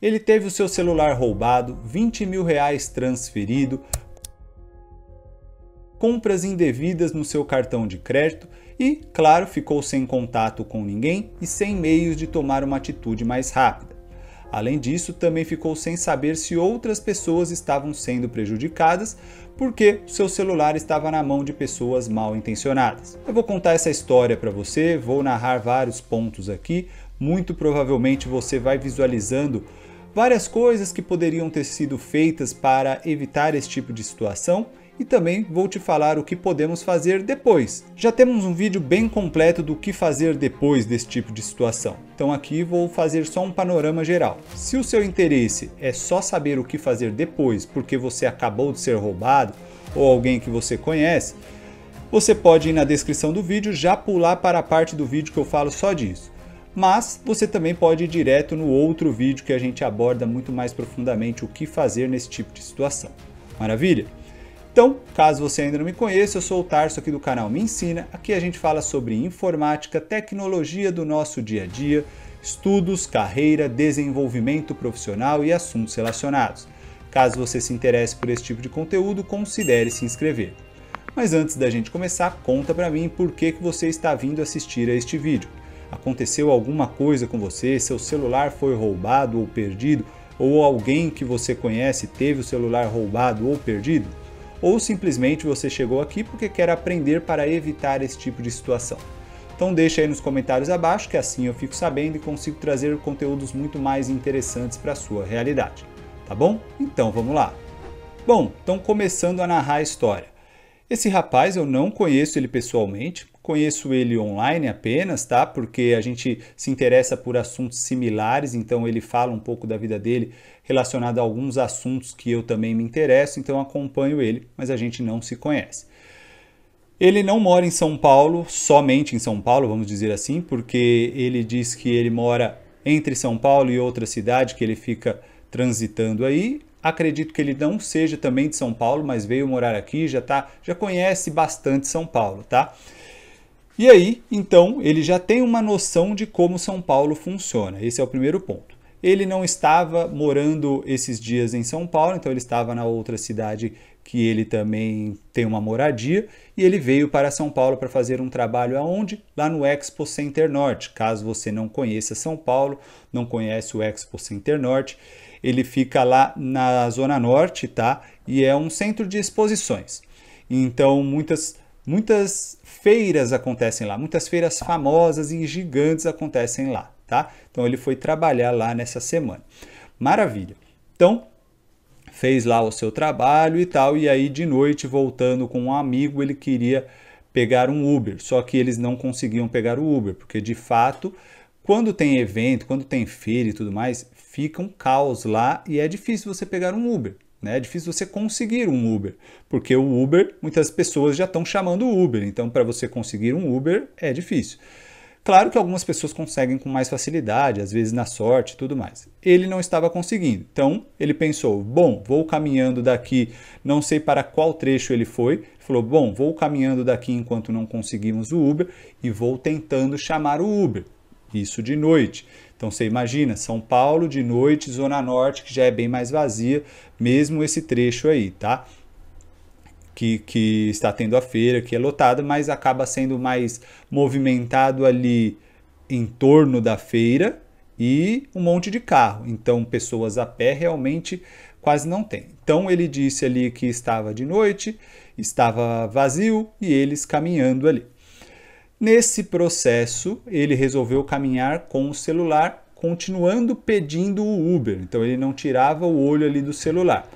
Ele teve o seu celular roubado, 20 mil reais transferido, compras indevidas no seu cartão de crédito e, claro, ficou sem contato com ninguém e sem meios de tomar uma atitude mais rápida. Além disso, também ficou sem saber se outras pessoas estavam sendo prejudicadas porque seu celular estava na mão de pessoas mal intencionadas. Eu vou contar essa história para você, vou narrar vários pontos aqui. Muito provavelmente você vai visualizando várias coisas que poderiam ter sido feitas para evitar esse tipo de situação e também vou te falar o que podemos fazer depois. Já temos um vídeo bem completo do que fazer depois desse tipo de situação, então aqui vou fazer só um panorama geral. Se o seu interesse é só saber o que fazer depois porque você acabou de ser roubado ou alguém que você conhece, você pode ir na descrição do vídeo já pular para a parte do vídeo que eu falo só disso mas você também pode ir direto no outro vídeo que a gente aborda muito mais profundamente o que fazer nesse tipo de situação. Maravilha? Então, caso você ainda não me conheça, eu sou o Tarso aqui do canal Me Ensina. Aqui a gente fala sobre informática, tecnologia do nosso dia a dia, estudos, carreira, desenvolvimento profissional e assuntos relacionados. Caso você se interesse por esse tipo de conteúdo, considere se inscrever. Mas antes da gente começar, conta para mim por que, que você está vindo assistir a este vídeo aconteceu alguma coisa com você, seu celular foi roubado ou perdido, ou alguém que você conhece teve o celular roubado ou perdido? Ou simplesmente você chegou aqui porque quer aprender para evitar esse tipo de situação? Então deixa aí nos comentários abaixo que assim eu fico sabendo e consigo trazer conteúdos muito mais interessantes para a sua realidade. Tá bom? Então vamos lá. Bom, então começando a narrar a história. Esse rapaz eu não conheço ele pessoalmente, Conheço ele online apenas, tá? Porque a gente se interessa por assuntos similares, então ele fala um pouco da vida dele relacionado a alguns assuntos que eu também me interesso, então acompanho ele, mas a gente não se conhece. Ele não mora em São Paulo, somente em São Paulo, vamos dizer assim, porque ele diz que ele mora entre São Paulo e outra cidade que ele fica transitando aí. Acredito que ele não seja também de São Paulo, mas veio morar aqui, já tá, já conhece bastante São Paulo, tá? E aí, então, ele já tem uma noção de como São Paulo funciona. Esse é o primeiro ponto. Ele não estava morando esses dias em São Paulo, então ele estava na outra cidade que ele também tem uma moradia, e ele veio para São Paulo para fazer um trabalho aonde? Lá no Expo Center Norte. Caso você não conheça São Paulo, não conhece o Expo Center Norte, ele fica lá na zona norte, tá? E é um centro de exposições. Então, muitas Muitas feiras acontecem lá, muitas feiras famosas e gigantes acontecem lá, tá? Então ele foi trabalhar lá nessa semana. Maravilha. Então, fez lá o seu trabalho e tal, e aí de noite, voltando com um amigo, ele queria pegar um Uber, só que eles não conseguiam pegar o Uber, porque de fato, quando tem evento, quando tem feira e tudo mais, fica um caos lá e é difícil você pegar um Uber. Né? É difícil você conseguir um Uber, porque o Uber, muitas pessoas já estão chamando o Uber, então para você conseguir um Uber é difícil. Claro que algumas pessoas conseguem com mais facilidade, às vezes na sorte e tudo mais. Ele não estava conseguindo, então ele pensou: bom, vou caminhando daqui, não sei para qual trecho ele foi. Ele falou: bom, vou caminhando daqui enquanto não conseguimos o Uber e vou tentando chamar o Uber. Isso de noite. Então você imagina, São Paulo de noite, Zona Norte, que já é bem mais vazia, mesmo esse trecho aí, tá? Que, que está tendo a feira, que é lotada, mas acaba sendo mais movimentado ali em torno da feira e um monte de carro. Então, pessoas a pé realmente quase não tem. Então ele disse ali que estava de noite, estava vazio e eles caminhando ali. Nesse processo, ele resolveu caminhar com o celular, continuando pedindo o Uber. Então ele não tirava o olho ali do celular.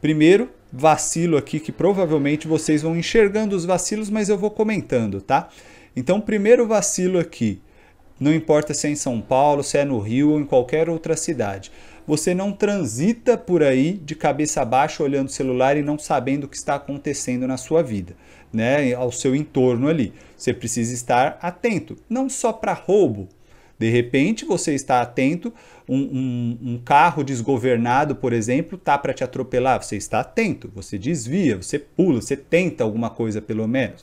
Primeiro, vacilo aqui que provavelmente vocês vão enxergando os vacilos, mas eu vou comentando, tá? Então, primeiro vacilo aqui, não importa se é em São Paulo, se é no Rio ou em qualquer outra cidade você não transita por aí de cabeça baixa olhando o celular e não sabendo o que está acontecendo na sua vida, né, ao seu entorno ali. Você precisa estar atento, não só para roubo. De repente você está atento, um, um, um carro desgovernado, por exemplo, tá para te atropelar, você está atento, você desvia, você pula, você tenta alguma coisa pelo menos.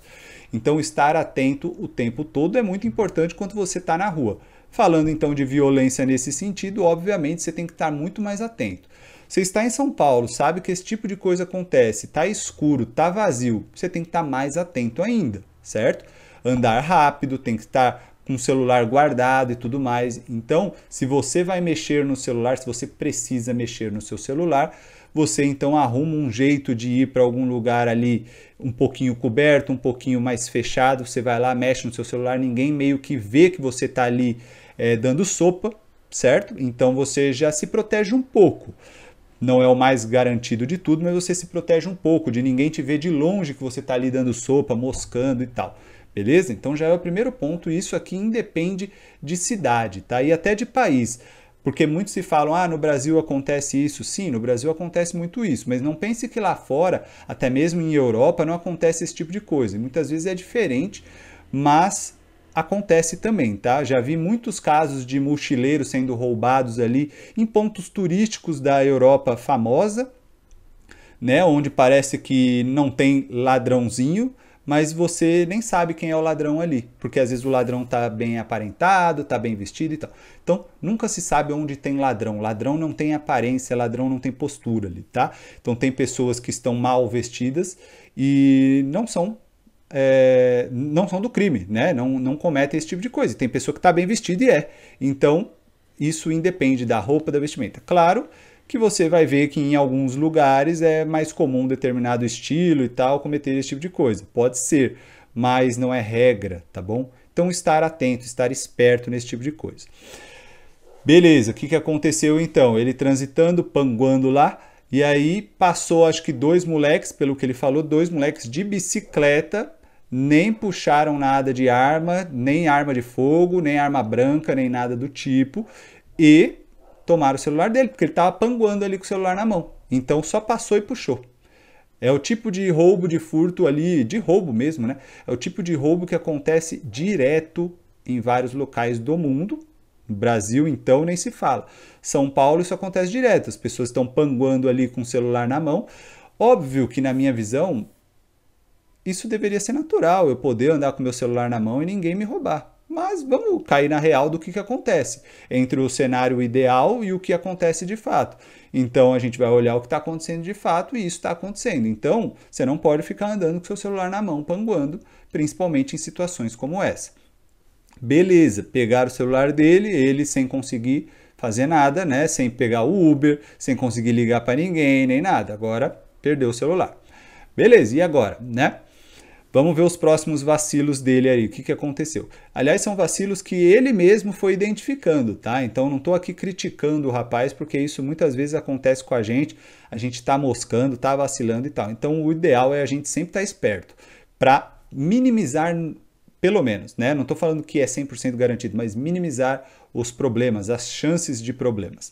Então estar atento o tempo todo é muito importante quando você está na rua. Falando então de violência nesse sentido, obviamente você tem que estar muito mais atento. Você está em São Paulo, sabe que esse tipo de coisa acontece, tá escuro, tá vazio, você tem que estar mais atento ainda, certo? Andar rápido, tem que estar com o celular guardado e tudo mais. Então, se você vai mexer no celular, se você precisa mexer no seu celular, você então arruma um jeito de ir para algum lugar ali um pouquinho coberto, um pouquinho mais fechado. Você vai lá, mexe no seu celular, ninguém meio que vê que você está ali é, dando sopa, certo? Então você já se protege um pouco. Não é o mais garantido de tudo, mas você se protege um pouco, de ninguém te ver de longe que você está ali dando sopa, moscando e tal. Beleza? Então já é o primeiro ponto. Isso aqui independe de cidade, tá? E até de país. Porque muitos se falam, ah, no Brasil acontece isso. Sim, no Brasil acontece muito isso, mas não pense que lá fora, até mesmo em Europa, não acontece esse tipo de coisa. Muitas vezes é diferente, mas acontece também, tá? Já vi muitos casos de mochileiros sendo roubados ali em pontos turísticos da Europa famosa, né? Onde parece que não tem ladrãozinho, mas você nem sabe quem é o ladrão ali, porque às vezes o ladrão tá bem aparentado, tá bem vestido e tal. Então, nunca se sabe onde tem ladrão. Ladrão não tem aparência, ladrão não tem postura ali, tá? Então, tem pessoas que estão mal vestidas e não são é, não são do crime, né? Não, não cometem esse tipo de coisa. Tem pessoa que está bem vestida e é. Então, isso independe da roupa da vestimenta. Claro que você vai ver que em alguns lugares é mais comum determinado estilo e tal cometer esse tipo de coisa. Pode ser, mas não é regra, tá bom? Então, estar atento, estar esperto nesse tipo de coisa. Beleza, o que, que aconteceu então? Ele transitando, panguando lá, e aí passou acho que dois moleques, pelo que ele falou, dois moleques de bicicleta nem puxaram nada de arma, nem arma de fogo, nem arma branca, nem nada do tipo, e tomaram o celular dele, porque ele estava panguando ali com o celular na mão. Então só passou e puxou. É o tipo de roubo, de furto ali, de roubo mesmo, né? É o tipo de roubo que acontece direto em vários locais do mundo. Brasil, então, nem se fala. São Paulo, isso acontece direto. As pessoas estão panguando ali com o celular na mão. Óbvio que, na minha visão, isso deveria ser natural, eu poder andar com meu celular na mão e ninguém me roubar. Mas vamos cair na real do que, que acontece entre o cenário ideal e o que acontece de fato. Então a gente vai olhar o que está acontecendo de fato e isso está acontecendo. Então você não pode ficar andando com seu celular na mão, panguando, principalmente em situações como essa. Beleza, pegar o celular dele, ele sem conseguir fazer nada, né? Sem pegar o Uber, sem conseguir ligar para ninguém, nem nada. Agora perdeu o celular. Beleza, e agora, né? Vamos ver os próximos vacilos dele aí, o que, que aconteceu. Aliás, são vacilos que ele mesmo foi identificando, tá? Então não estou aqui criticando o rapaz, porque isso muitas vezes acontece com a gente, a gente está moscando, está vacilando e tal. Então o ideal é a gente sempre estar tá esperto para minimizar, pelo menos, né? Não estou falando que é 100% garantido, mas minimizar os problemas, as chances de problemas.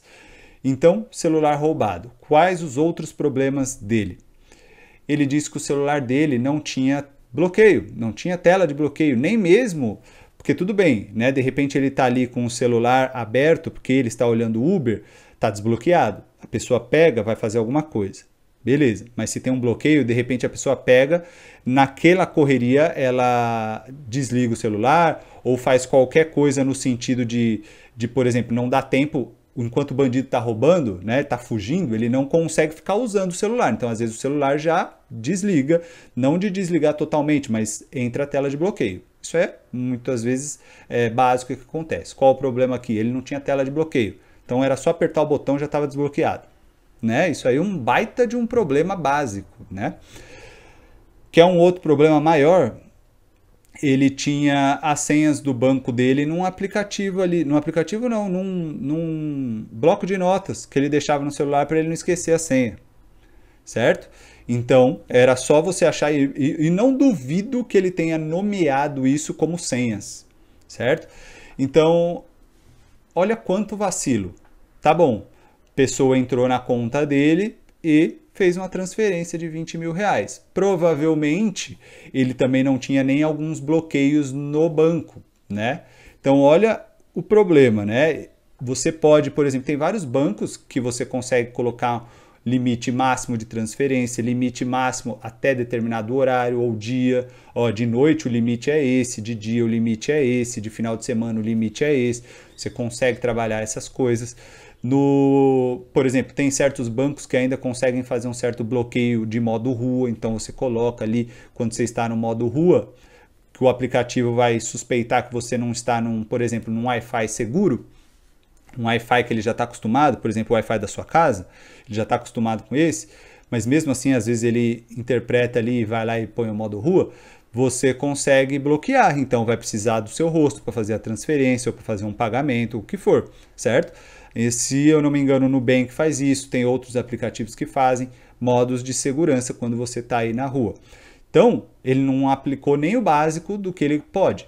Então, celular roubado. Quais os outros problemas dele? Ele disse que o celular dele não tinha bloqueio. Não tinha tela de bloqueio, nem mesmo. Porque tudo bem, né? De repente ele está ali com o celular aberto, porque ele está olhando o Uber, está desbloqueado. A pessoa pega, vai fazer alguma coisa. Beleza, mas se tem um bloqueio, de repente a pessoa pega, naquela correria ela desliga o celular ou faz qualquer coisa no sentido de, de por exemplo, não dá tempo enquanto o bandido está roubando, né, está fugindo, ele não consegue ficar usando o celular. Então, às vezes, o celular já desliga, não de desligar totalmente, mas entra a tela de bloqueio. Isso é muitas vezes é, básico que acontece. Qual o problema aqui? Ele não tinha tela de bloqueio. Então era só apertar o botão já estava desbloqueado. Né? Isso aí é um baita de um problema básico. Né? Que é um outro problema maior ele tinha as senhas do banco dele num aplicativo ali, num aplicativo não, num, num bloco de notas que ele deixava no celular para ele não esquecer a senha, certo? Então era só você achar e, e, e não duvido que ele tenha nomeado isso como senhas, certo? Então olha quanto vacilo, tá bom? Pessoa entrou na conta dele e fez uma transferência de 20 mil reais. Provavelmente ele também não tinha nem alguns bloqueios no banco, né? Então olha o problema, né? Você pode, por exemplo, tem vários bancos que você consegue colocar limite máximo de transferência, limite máximo até determinado horário ou dia. Ó, de noite o limite é esse, de dia o limite é esse, de final de semana o limite é esse. Você consegue trabalhar essas coisas. No, por exemplo, tem certos bancos que ainda conseguem fazer um certo bloqueio de modo rua, então você coloca ali quando você está no modo rua, que o aplicativo vai suspeitar que você não está num, por exemplo, num Wi-Fi seguro, um Wi-Fi que ele já está acostumado, por exemplo, o Wi-Fi da sua casa, ele já está acostumado com esse, mas mesmo assim, às vezes ele interpreta ali e vai lá e põe o modo rua, você consegue bloquear. Então, vai precisar do seu rosto para fazer a transferência ou para fazer um pagamento, o que for, certo? E se eu não me engano, o Nubank faz isso, tem outros aplicativos que fazem modos de segurança quando você está aí na rua. Então, ele não aplicou nem o básico do que ele pode.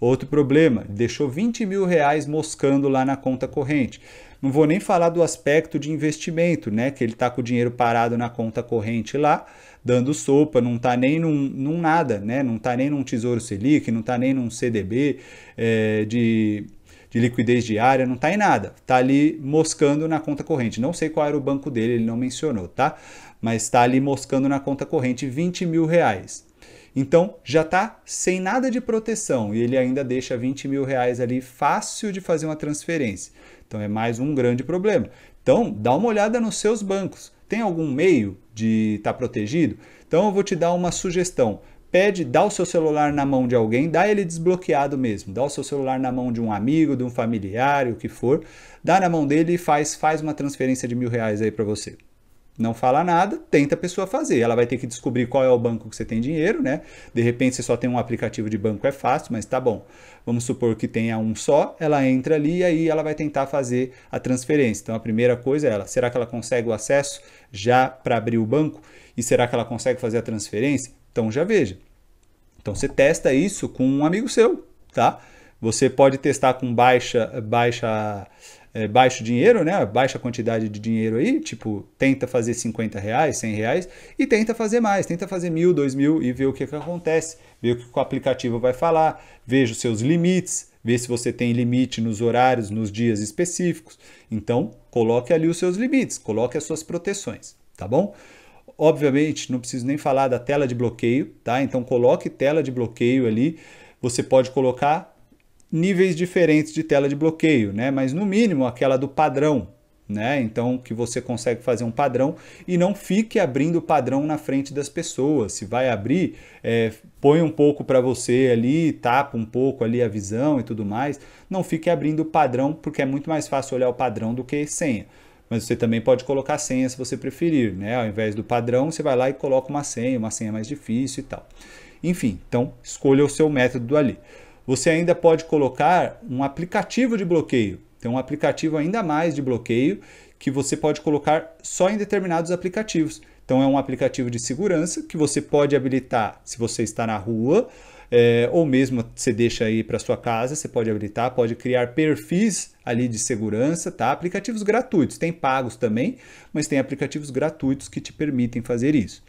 Outro problema, deixou 20 mil reais moscando lá na conta corrente. Não vou nem falar do aspecto de investimento, né? Que ele está com o dinheiro parado na conta corrente lá, dando sopa, não está nem num, num, nada, né? Não está nem num Tesouro Selic, não está nem num CDB é, eh, de de liquidez diária, não está em nada. Está ali moscando na conta corrente. Não sei qual era o banco dele, ele não mencionou, tá? Mas está ali moscando na conta corrente 20 mil reais. Então já está sem nada de proteção e ele ainda deixa 20 mil reais ali fácil de fazer uma transferência. Então é mais um grande problema. Então dá uma olhada nos seus bancos. Tem algum meio de estar tá protegido? Então eu vou te dar uma sugestão pede, dá o seu celular na mão de alguém, dá ele desbloqueado mesmo, dá o seu celular na mão de um amigo, de um familiar, o que for, dá na mão dele e faz, faz uma transferência de mil reais aí para você. Não fala nada, tenta a pessoa fazer. Ela vai ter que descobrir qual é o banco que você tem dinheiro, né? De repente você só tem um aplicativo de banco, é fácil, mas tá bom. Vamos supor que tenha um só, ela entra ali e aí ela vai tentar fazer a transferência. Então a primeira coisa é ela, será que ela consegue o acesso já para abrir o banco? E será que ela consegue fazer a transferência? Então já veja. Então você testa isso com um amigo seu, tá? Você pode testar com baixa, baixa, é, baixo dinheiro, né? Baixa quantidade de dinheiro aí, tipo, tenta fazer 50 reais, 100 reais e tenta fazer mais, tenta fazer mil, dois mil e ver o que, que acontece, ver o que o aplicativo vai falar, veja os seus limites, ver se você tem limite nos horários, nos dias específicos. Então, coloque ali os seus limites, coloque as suas proteções, tá bom? Obviamente, não preciso nem falar da tela de bloqueio, tá? Então coloque tela de bloqueio ali. Você pode colocar níveis diferentes de tela de bloqueio, né? Mas no mínimo aquela do padrão, né? Então que você consegue fazer um padrão e não fique abrindo o padrão na frente das pessoas. Se vai abrir, é, põe um pouco para você ali, tapa um pouco ali a visão e tudo mais. Não fique abrindo o padrão porque é muito mais fácil olhar o padrão do que senha mas você também pode colocar senha se você preferir, né? Ao invés do padrão, você vai lá e coloca uma senha, uma senha mais difícil e tal. Enfim, então escolha o seu método ali. Você ainda pode colocar um aplicativo de bloqueio. Tem um aplicativo ainda mais de bloqueio que você pode colocar só em determinados aplicativos. Então é um aplicativo de segurança que você pode habilitar se você está na rua é, ou mesmo você deixa aí para sua casa, você pode habilitar, pode criar perfis ali de segurança, tá? Aplicativos gratuitos, tem pagos também, mas tem aplicativos gratuitos que te permitem fazer isso.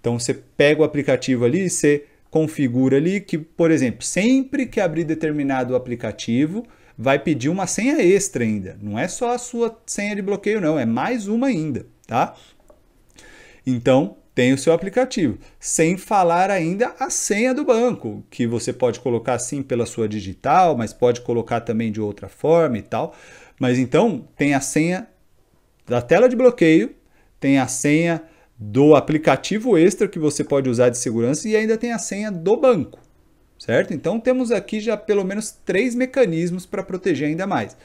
Então você pega o aplicativo ali, você configura ali que, por exemplo, sempre que abrir determinado aplicativo, vai pedir uma senha extra ainda. Não é só a sua senha de bloqueio, não, é mais uma ainda, tá? Então, tem o seu aplicativo, sem falar ainda a senha do banco, que você pode colocar sim pela sua digital, mas pode colocar também de outra forma e tal. Mas então tem a senha da tela de bloqueio, tem a senha do aplicativo extra que você pode usar de segurança e ainda tem a senha do banco, certo? Então temos aqui já pelo menos três mecanismos para proteger ainda mais.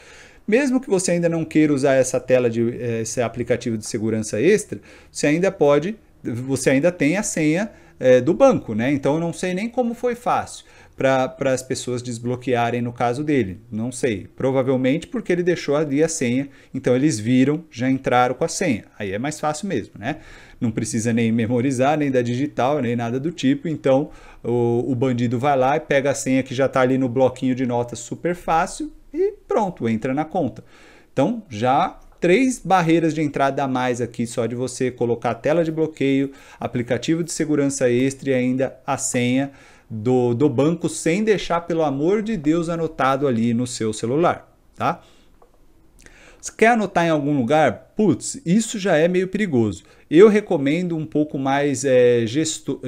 Mesmo que você ainda não queira usar essa tela de eh, esse aplicativo de segurança extra, você ainda pode você ainda tem a senha é, do banco, né? Então eu não sei nem como foi fácil para as pessoas desbloquearem no caso dele. Não sei. Provavelmente porque ele deixou ali a senha, então eles viram, já entraram com a senha. Aí é mais fácil mesmo, né? Não precisa nem memorizar, nem da digital, nem nada do tipo. Então o, o bandido vai lá e pega a senha que já está ali no bloquinho de notas super fácil e pronto, entra na conta. Então já três barreiras de entrada a mais aqui, só de você colocar a tela de bloqueio, aplicativo de segurança extra e ainda a senha do, do banco, sem deixar, pelo amor de Deus, anotado ali no seu celular, tá? Se quer anotar em algum lugar, putz, isso já é meio perigoso. Eu recomendo um pouco mais é, gesto,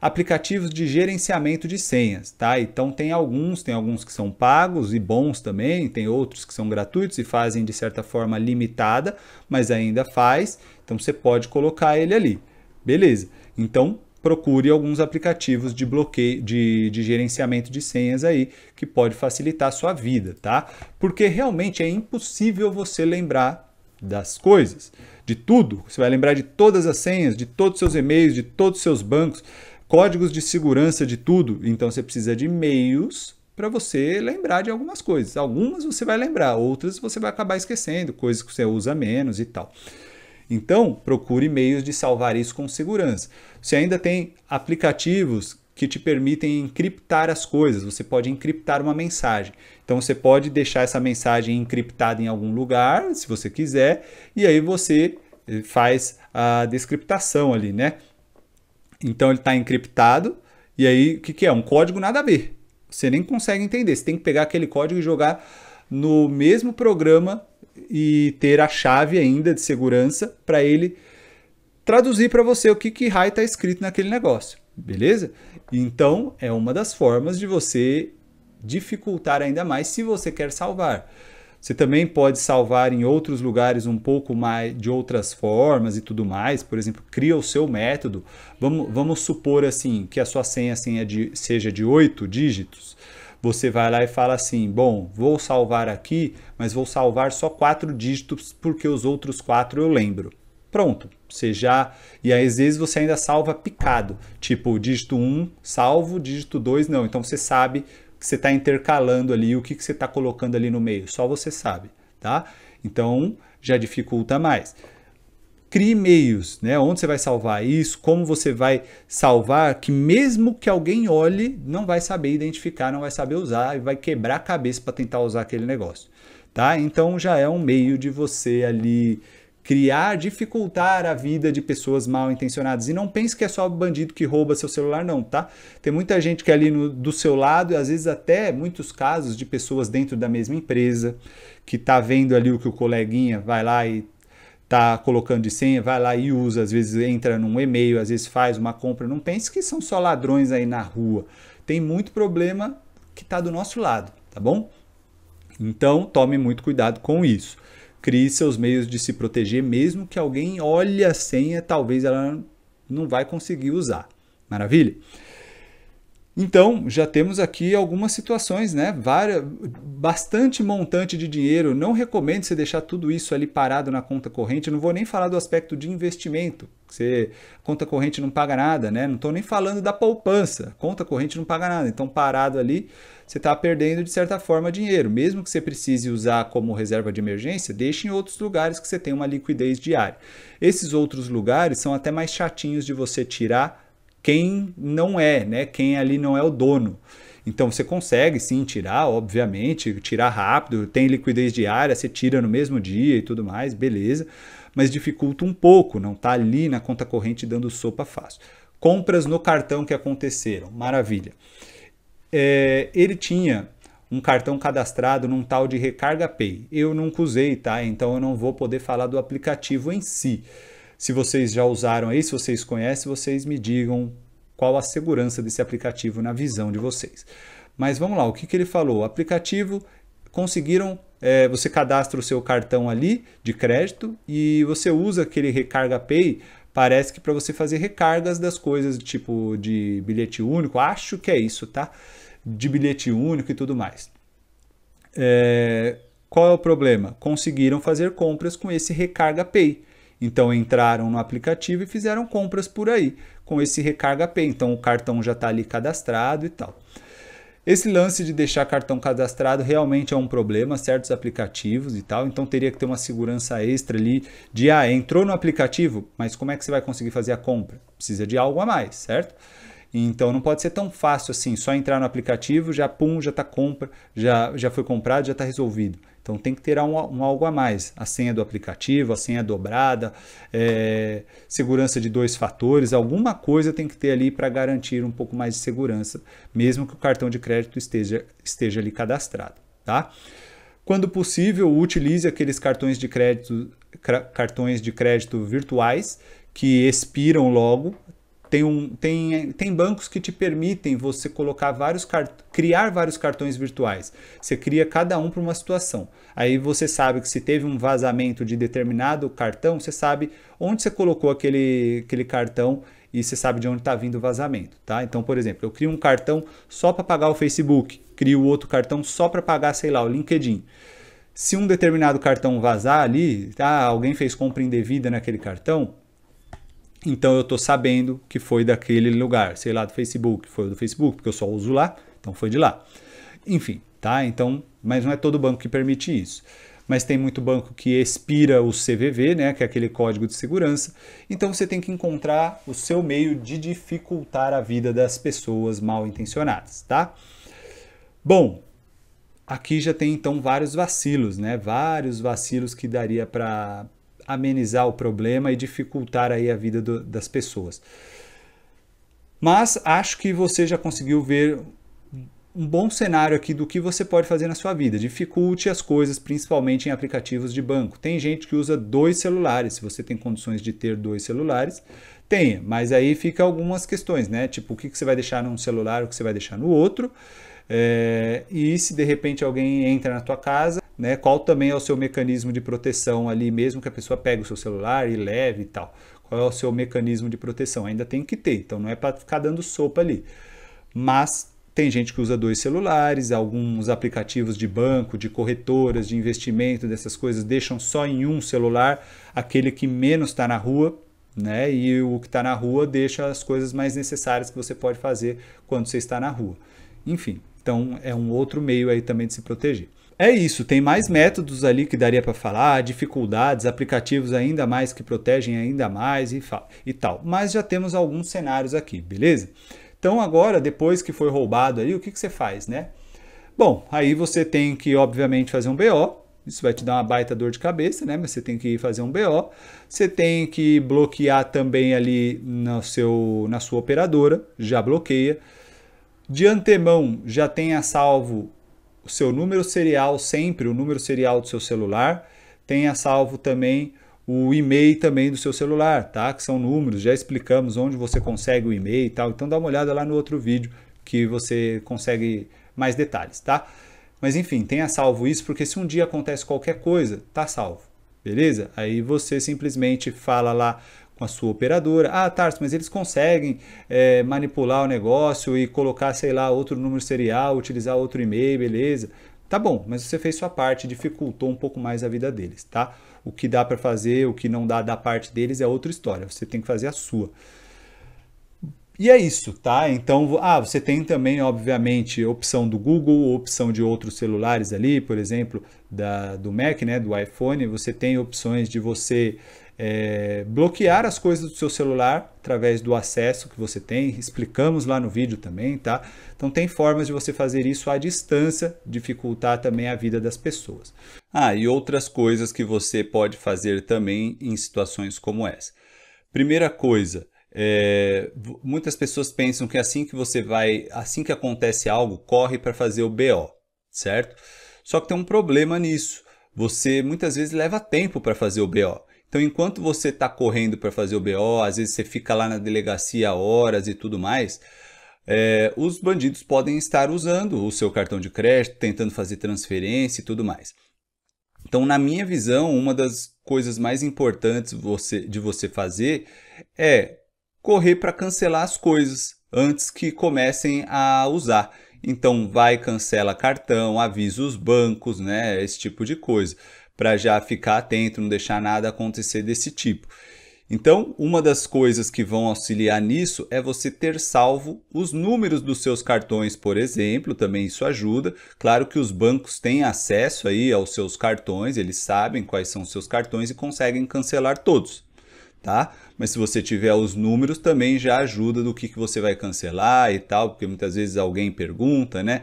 aplicativos de gerenciamento de senhas, tá? Então tem alguns, tem alguns que são pagos e bons também, tem outros que são gratuitos e fazem de certa forma limitada, mas ainda faz. Então você pode colocar ele ali. Beleza. Então procure alguns aplicativos de bloqueio, de, de, gerenciamento de senhas aí, que pode facilitar a sua vida, tá? Porque realmente é impossível você lembrar das coisas, de tudo. Você vai lembrar de todas as senhas, de todos os seus e-mails, de todos os seus bancos. Códigos de segurança de tudo, então você precisa de meios para você lembrar de algumas coisas. Algumas você vai lembrar, outras você vai acabar esquecendo, coisas que você usa menos e tal. Então, procure meios de salvar isso com segurança. Você ainda tem aplicativos que te permitem encriptar as coisas. Você pode encriptar uma mensagem. Então você pode deixar essa mensagem encriptada em algum lugar, se você quiser, e aí você eh, faz a descriptação ali, né? Então ele está encriptado. E aí, o que, que é? Um código nada a ver. Você nem consegue entender. Você tem que pegar aquele código e jogar no mesmo programa e ter a chave ainda de segurança para ele traduzir para você o que, que raio está escrito naquele negócio. Beleza? Então, é uma das formas de você dificultar ainda mais se você quer salvar. Você também pode salvar em outros lugares um pouco mais de outras formas e tudo mais. Por exemplo, cria o seu método. Vamos, vamos supor assim que a sua senha, senha assim, é de, seja de oito dígitos. Você vai lá e fala assim: bom, vou salvar aqui, mas vou salvar só quatro dígitos porque os outros quatro eu lembro. Pronto, você já. E aí, às vezes você ainda salva picado. Tipo, dígito 1, salvo, dígito 2, não. Então você sabe que você está intercalando ali, o que, que você está colocando ali no meio. Só você sabe, tá? Então já dificulta mais. Crie meios, né? Onde você vai salvar isso, como você vai salvar, que mesmo que alguém olhe, não vai saber identificar, não vai saber usar e vai quebrar a cabeça para tentar usar aquele negócio, tá? Então já é um meio de você ali criar, dificultar a vida de pessoas mal intencionadas. E não pense que é só o bandido que rouba seu celular, não, tá? Tem muita gente que é ali no, do seu lado, e às vezes até muitos casos de pessoas dentro da mesma empresa, que tá vendo ali o que o coleguinha vai lá e tá colocando de senha, vai lá e usa, às vezes entra num e-mail, às vezes faz uma compra. Não pense que são só ladrões aí na rua. Tem muito problema que tá do nosso lado, tá bom? Então tome muito cuidado com isso crie seus meios de se proteger, mesmo que alguém olhe a senha, talvez ela não vai conseguir usar. Maravilha? Então, já temos aqui algumas situações, né? Vária, bastante montante de dinheiro. Não recomendo você deixar tudo isso ali parado na conta corrente. Eu não vou nem falar do aspecto de investimento. Você, conta corrente não paga nada, né? Não estou nem falando da poupança. Conta corrente não paga nada. Então, parado ali, você está perdendo, de certa forma, dinheiro. Mesmo que você precise usar como reserva de emergência, deixe em outros lugares que você tem uma liquidez diária. Esses outros lugares são até mais chatinhos de você tirar quem não é, né? Quem ali não é o dono. Então você consegue sim tirar, obviamente, tirar rápido, tem liquidez diária, você tira no mesmo dia e tudo mais, beleza, mas dificulta um pouco, não tá ali na conta corrente dando sopa fácil. Compras no cartão que aconteceram, maravilha é, ele tinha um cartão cadastrado num tal de Recarga Pay. Eu nunca usei, tá? Então eu não vou poder falar do aplicativo em si. Se vocês já usaram aí, se vocês conhecem, vocês me digam qual a segurança desse aplicativo na visão de vocês. Mas vamos lá, o que, que ele falou? O aplicativo conseguiram. É, você cadastra o seu cartão ali de crédito e você usa aquele Recarga Pay Parece que para você fazer recargas das coisas tipo de bilhete único, acho que é isso, tá? De bilhete único e tudo mais. É, qual é o problema? Conseguiram fazer compras com esse Recarga Pay. Então entraram no aplicativo e fizeram compras por aí com esse Recarga Pay. Então o cartão já está ali cadastrado e tal. Esse lance de deixar cartão cadastrado realmente é um problema, certos aplicativos e tal, então teria que ter uma segurança extra ali de, ah, entrou no aplicativo, mas como é que você vai conseguir fazer a compra? Precisa de algo a mais, certo? Então não pode ser tão fácil assim, só entrar no aplicativo, já pum, já está compra, já, já foi comprado, já está resolvido. Então tem que ter um, um, algo a mais. A senha do aplicativo, a senha dobrada, é, segurança de dois fatores, alguma coisa tem que ter ali para garantir um pouco mais de segurança, mesmo que o cartão de crédito esteja, esteja ali cadastrado. Tá? Quando possível, utilize aqueles cartões de crédito, cartões de crédito virtuais que expiram logo, tem, um, tem, tem bancos que te permitem você colocar vários criar vários cartões virtuais. Você cria cada um para uma situação. Aí você sabe que se teve um vazamento de determinado cartão, você sabe onde você colocou aquele, aquele cartão e você sabe de onde está vindo o vazamento, tá? Então, por exemplo, eu crio um cartão só para pagar o Facebook, crio outro cartão só para pagar, sei lá, o LinkedIn. Se um determinado cartão vazar ali, tá? Alguém fez compra indevida naquele cartão, então eu estou sabendo que foi daquele lugar, sei lá, do Facebook, foi do Facebook, porque eu só uso lá, então foi de lá. Enfim, tá? Então, mas não é todo banco que permite isso. Mas tem muito banco que expira o CVV, né, que é aquele código de segurança. Então você tem que encontrar o seu meio de dificultar a vida das pessoas mal intencionadas, tá? Bom, aqui já tem então vários vacilos, né? Vários vacilos que daria para amenizar o problema e dificultar aí a vida do, das pessoas. Mas acho que você já conseguiu ver um bom cenário aqui do que você pode fazer na sua vida. Dificulte as coisas, principalmente em aplicativos de banco. Tem gente que usa dois celulares, se você tem condições de ter dois celulares, tenha, mas aí fica algumas questões, né? Tipo, o que, que você vai deixar num celular, o que você vai deixar no outro. É, e se de repente alguém entra na tua casa, né? Qual também é o seu mecanismo de proteção ali, mesmo que a pessoa pegue o seu celular e leve e tal. Qual é o seu mecanismo de proteção? Ainda tem que ter, então não é para ficar dando sopa ali. Mas tem gente que usa dois celulares, alguns aplicativos de banco, de corretoras, de investimento, dessas coisas, deixam só em um celular aquele que menos está na rua, né? E o que está na rua deixa as coisas mais necessárias que você pode fazer quando você está na rua. Enfim, então é um outro meio aí também de se proteger. É isso, tem mais métodos ali que daria para falar, dificuldades, aplicativos ainda mais que protegem ainda mais e, e tal. Mas já temos alguns cenários aqui, beleza? Então agora, depois que foi roubado ali, o que, que você faz, né? Bom, aí você tem que, obviamente, fazer um BO, isso vai te dar uma baita dor de cabeça, né? Mas você tem que fazer um BO. Você tem que bloquear também ali no seu, na sua operadora, já bloqueia. De antemão, já tenha salvo o seu número serial sempre, o número serial do seu celular, tenha salvo também o e-mail também do seu celular, tá? Que são números, já explicamos onde você consegue o e-mail e tal. Então dá uma olhada lá no outro vídeo que você consegue mais detalhes, tá? Mas enfim, tenha salvo isso, porque se um dia acontece qualquer coisa, tá salvo, beleza? Aí você simplesmente fala lá com a sua operadora. Ah, Tarso, mas eles conseguem é, manipular o negócio e colocar, sei lá, outro número serial, utilizar outro e-mail, beleza. Tá bom, mas você fez sua parte, dificultou um pouco mais a vida deles, tá? O que dá para fazer, o que não dá da parte deles é outra história. Você tem que fazer a sua. E é isso, tá? Então, ah, você tem também, obviamente, opção do Google, opção de outros celulares ali, por exemplo, da, do Mac, né, do iPhone. Você tem opções de você é, bloquear as coisas do seu celular através do acesso que você tem, explicamos lá no vídeo também, tá? Então tem formas de você fazer isso à distância, dificultar também a vida das pessoas. Ah, e outras coisas que você pode fazer também em situações como essa. Primeira coisa, é, muitas pessoas pensam que assim que você vai, assim que acontece algo, corre para fazer o BO, certo? Só que tem um problema nisso. Você muitas vezes leva tempo para fazer o BO. Então, enquanto você está correndo para fazer o BO, às vezes você fica lá na delegacia horas e tudo mais, é, os bandidos podem estar usando o seu cartão de crédito, tentando fazer transferência e tudo mais. Então, na minha visão, uma das coisas mais importantes você, de você fazer é correr para cancelar as coisas antes que comecem a usar. Então, vai, cancela cartão, avisa os bancos, né? Esse tipo de coisa para já ficar atento, não deixar nada acontecer desse tipo. Então, uma das coisas que vão auxiliar nisso é você ter salvo os números dos seus cartões, por exemplo, também isso ajuda. Claro que os bancos têm acesso aí aos seus cartões, eles sabem quais são os seus cartões e conseguem cancelar todos, tá? Mas se você tiver os números também já ajuda do que, que você vai cancelar e tal, porque muitas vezes alguém pergunta, né?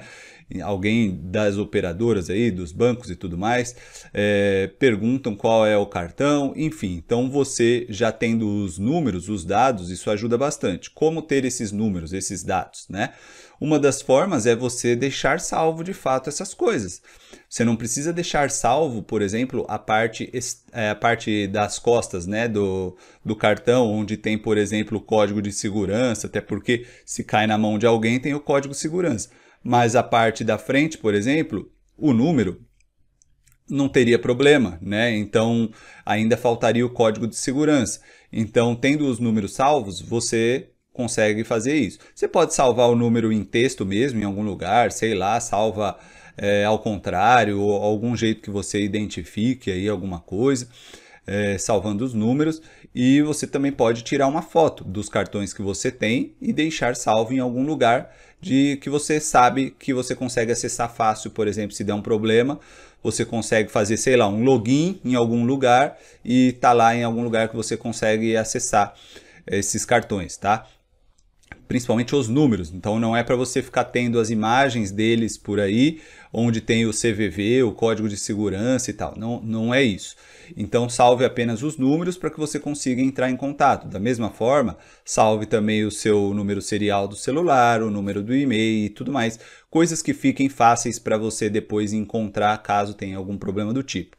alguém das operadoras aí, dos bancos e tudo mais, é, perguntam qual é o cartão, enfim. Então você já tendo os números, os dados, isso ajuda bastante. Como ter esses números, esses dados, né? Uma das formas é você deixar salvo de fato essas coisas. Você não precisa deixar salvo, por exemplo, a parte, é, a parte das costas né, do, do cartão, onde tem, por exemplo, o código de segurança, até porque se cai na mão de alguém tem o código de segurança. Mas a parte da frente, por exemplo, o número não teria problema, né? Então ainda faltaria o código de segurança. Então, tendo os números salvos, você consegue fazer isso. Você pode salvar o número em texto mesmo, em algum lugar, sei lá, salva é, ao contrário, ou algum jeito que você identifique aí alguma coisa, é, salvando os números. E você também pode tirar uma foto dos cartões que você tem e deixar salvo em algum lugar de que você sabe que você consegue acessar fácil, por exemplo, se der um problema, você consegue fazer, sei lá, um login em algum lugar e tá lá em algum lugar que você consegue acessar esses cartões, tá? principalmente os números. Então não é para você ficar tendo as imagens deles por aí, onde tem o CVV, o código de segurança e tal. Não, não é isso. Então salve apenas os números para que você consiga entrar em contato. Da mesma forma, salve também o seu número serial do celular, o número do e-mail e tudo mais, coisas que fiquem fáceis para você depois encontrar caso tenha algum problema do tipo.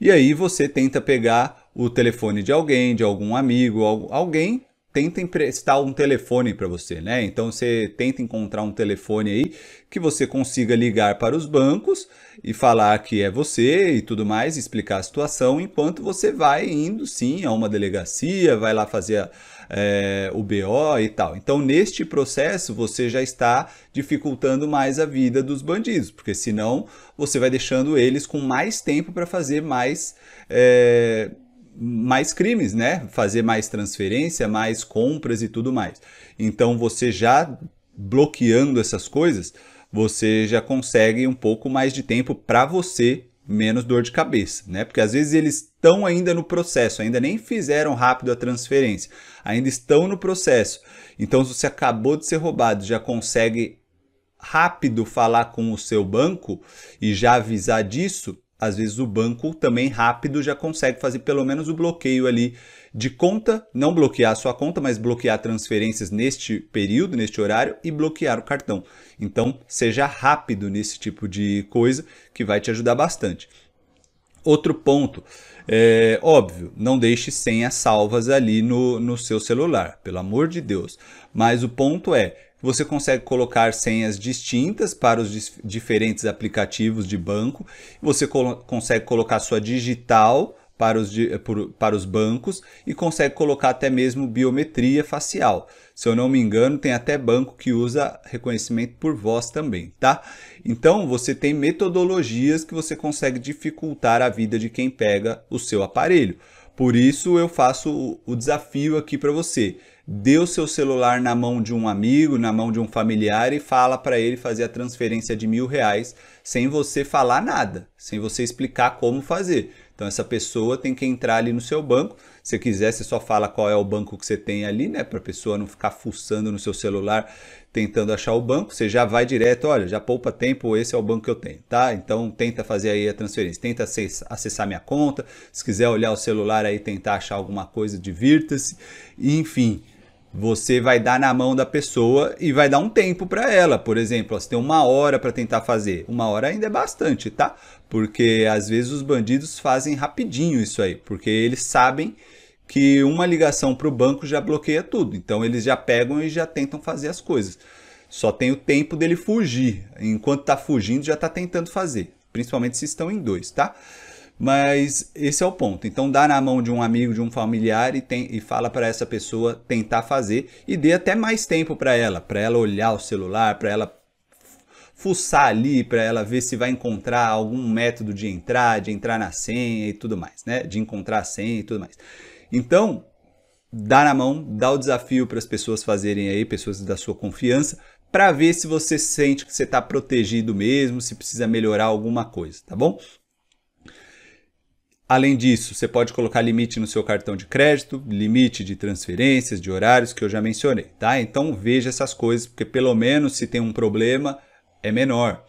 E aí você tenta pegar o telefone de alguém, de algum amigo, alguém tenta emprestar um telefone para você, né? Então você tenta encontrar um telefone aí que você consiga ligar para os bancos e falar que é você e tudo mais, explicar a situação, enquanto você vai indo sim a uma delegacia, vai lá fazer a, é, o BO e tal. Então, neste processo, você já está dificultando mais a vida dos bandidos, porque senão você vai deixando eles com mais tempo para fazer mais. É, mais crimes, né? Fazer mais transferência, mais compras e tudo mais. Então você já bloqueando essas coisas, você já consegue um pouco mais de tempo para você, menos dor de cabeça, né? Porque às vezes eles estão ainda no processo, ainda nem fizeram rápido a transferência, ainda estão no processo. Então se você acabou de ser roubado, já consegue rápido falar com o seu banco e já avisar disso, às vezes o banco também rápido já consegue fazer pelo menos o bloqueio ali de conta, não bloquear a sua conta, mas bloquear transferências neste período, neste horário e bloquear o cartão. Então, seja rápido nesse tipo de coisa que vai te ajudar bastante. Outro ponto, é óbvio, não deixe senhas salvas ali no, no seu celular, pelo amor de Deus. Mas o ponto é, você consegue colocar senhas distintas para os diferentes aplicativos de banco. Você consegue colocar sua digital para os, para os bancos e consegue colocar até mesmo biometria facial. Se eu não me engano, tem até banco que usa reconhecimento por voz também, tá? Então, você tem metodologias que você consegue dificultar a vida de quem pega o seu aparelho. Por isso, eu faço o desafio aqui para você dê o seu celular na mão de um amigo, na mão de um familiar e fala para ele fazer a transferência de mil reais sem você falar nada, sem você explicar como fazer. Então essa pessoa tem que entrar ali no seu banco. Se quiser, você só fala qual é o banco que você tem ali, né? Para a pessoa não ficar fuçando no seu celular tentando achar o banco. Você já vai direto, olha, já poupa tempo, esse é o banco que eu tenho, tá? Então tenta fazer aí a transferência, tenta acessar minha conta. Se quiser olhar o celular aí, tentar achar alguma coisa, divirta-se. Enfim, você vai dar na mão da pessoa e vai dar um tempo para ela. Por exemplo, você tem uma hora para tentar fazer. Uma hora ainda é bastante, tá? Porque às vezes os bandidos fazem rapidinho isso aí, porque eles sabem que uma ligação para o banco já bloqueia tudo. Então eles já pegam e já tentam fazer as coisas. Só tem o tempo dele fugir. Enquanto está fugindo, já está tentando fazer. Principalmente se estão em dois, tá? Mas esse é o ponto. Então dá na mão de um amigo, de um familiar e, tem, e fala para essa pessoa tentar fazer e dê até mais tempo para ela, para ela olhar o celular, para ela fuçar ali, para ela ver se vai encontrar algum método de entrar, de entrar na senha e tudo mais, né? De encontrar a senha e tudo mais. Então, dá na mão, dá o desafio para as pessoas fazerem aí, pessoas da sua confiança, para ver se você sente que você está protegido mesmo, se precisa melhorar alguma coisa, tá bom? Além disso, você pode colocar limite no seu cartão de crédito, limite de transferências, de horários que eu já mencionei, tá? Então veja essas coisas, porque pelo menos se tem um problema, é menor.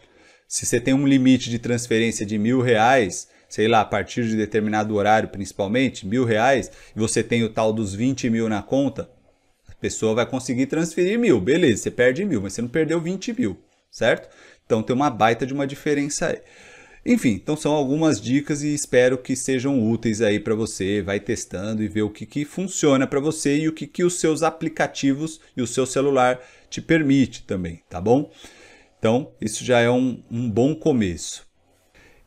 Se você tem um limite de transferência de mil reais, sei lá, a partir de determinado horário principalmente, mil reais, e você tem o tal dos 20 mil na conta, a pessoa vai conseguir transferir mil, beleza, você perde mil, mas você não perdeu 20 mil, certo? Então tem uma baita de uma diferença aí. Enfim, então são algumas dicas e espero que sejam úteis aí para você. Vai testando e vê o que, que funciona para você e o que, que os seus aplicativos e o seu celular te permite também, tá bom? Então, isso já é um, um bom começo.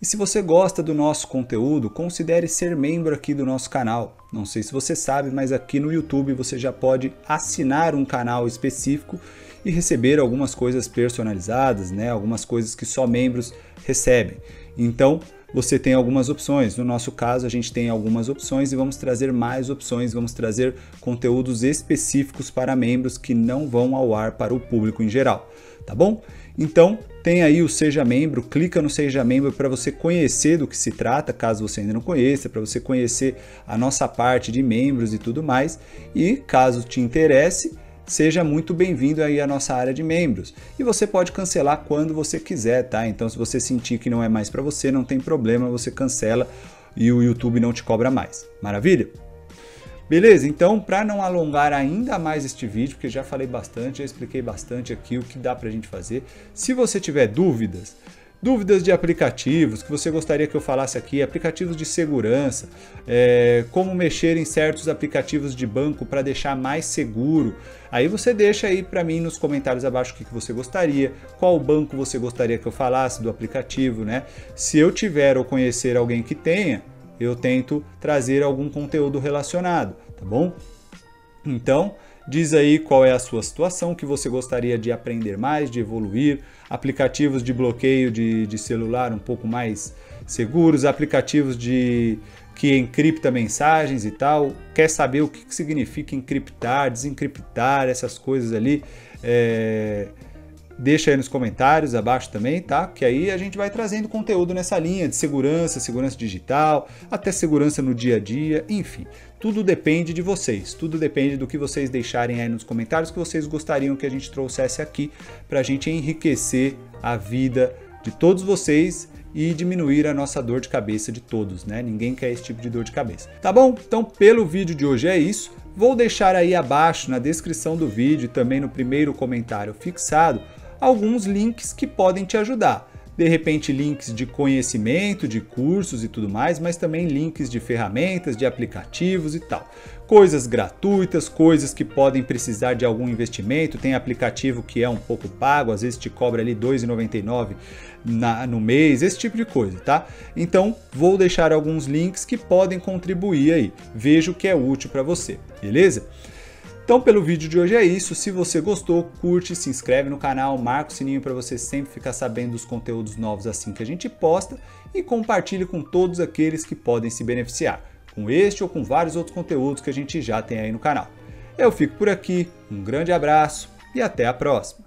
E se você gosta do nosso conteúdo, considere ser membro aqui do nosso canal. Não sei se você sabe, mas aqui no YouTube você já pode assinar um canal específico e receber algumas coisas personalizadas, né? algumas coisas que só membros recebem. Então, você tem algumas opções. No nosso caso, a gente tem algumas opções e vamos trazer mais opções, vamos trazer conteúdos específicos para membros que não vão ao ar para o público em geral, tá bom? Então, tem aí o Seja Membro, clica no Seja Membro para você conhecer do que se trata, caso você ainda não conheça, para você conhecer a nossa parte de membros e tudo mais. E caso te interesse, seja muito bem-vindo aí à nossa área de membros. E você pode cancelar quando você quiser, tá? Então se você sentir que não é mais para você, não tem problema, você cancela e o YouTube não te cobra mais. Maravilha? Beleza? Então, para não alongar ainda mais este vídeo, porque já falei bastante, já expliquei bastante aqui o que dá para a gente fazer. Se você tiver dúvidas, Dúvidas de aplicativos que você gostaria que eu falasse aqui, aplicativos de segurança, é, como mexer em certos aplicativos de banco para deixar mais seguro. Aí você deixa aí para mim nos comentários abaixo o que, que você gostaria, qual banco você gostaria que eu falasse do aplicativo, né? Se eu tiver ou conhecer alguém que tenha, eu tento trazer algum conteúdo relacionado, tá bom? Então, Diz aí qual é a sua situação, que você gostaria de aprender mais, de evoluir, aplicativos de bloqueio de, de celular um pouco mais seguros, aplicativos de que encripta mensagens e tal, quer saber o que, que significa encriptar, desencriptar, essas coisas ali. É deixa aí nos comentários abaixo também, tá? Que aí a gente vai trazendo conteúdo nessa linha de segurança, segurança digital, até segurança no dia a dia, enfim. Tudo depende de vocês, tudo depende do que vocês deixarem aí nos comentários que vocês gostariam que a gente trouxesse aqui para a gente enriquecer a vida de todos vocês e diminuir a nossa dor de cabeça de todos, né? Ninguém quer esse tipo de dor de cabeça. Tá bom? Então, pelo vídeo de hoje é isso. Vou deixar aí abaixo na descrição do vídeo e também no primeiro comentário fixado alguns links que podem te ajudar de repente links de conhecimento, de cursos e tudo mais, mas também links de ferramentas, de aplicativos e tal. Coisas gratuitas, coisas que podem precisar de algum investimento, tem aplicativo que é um pouco pago, às vezes te cobra ali R$ 2,99 no mês, esse tipo de coisa, tá? Então, vou deixar alguns links que podem contribuir aí. Veja o que é útil para você, beleza? Então pelo vídeo de hoje é isso, se você gostou, curte, se inscreve no canal, marca o sininho para você sempre ficar sabendo dos conteúdos novos assim que a gente posta e compartilhe com todos aqueles que podem se beneficiar, com este ou com vários outros conteúdos que a gente já tem aí no canal. Eu fico por aqui, um grande abraço e até a próxima!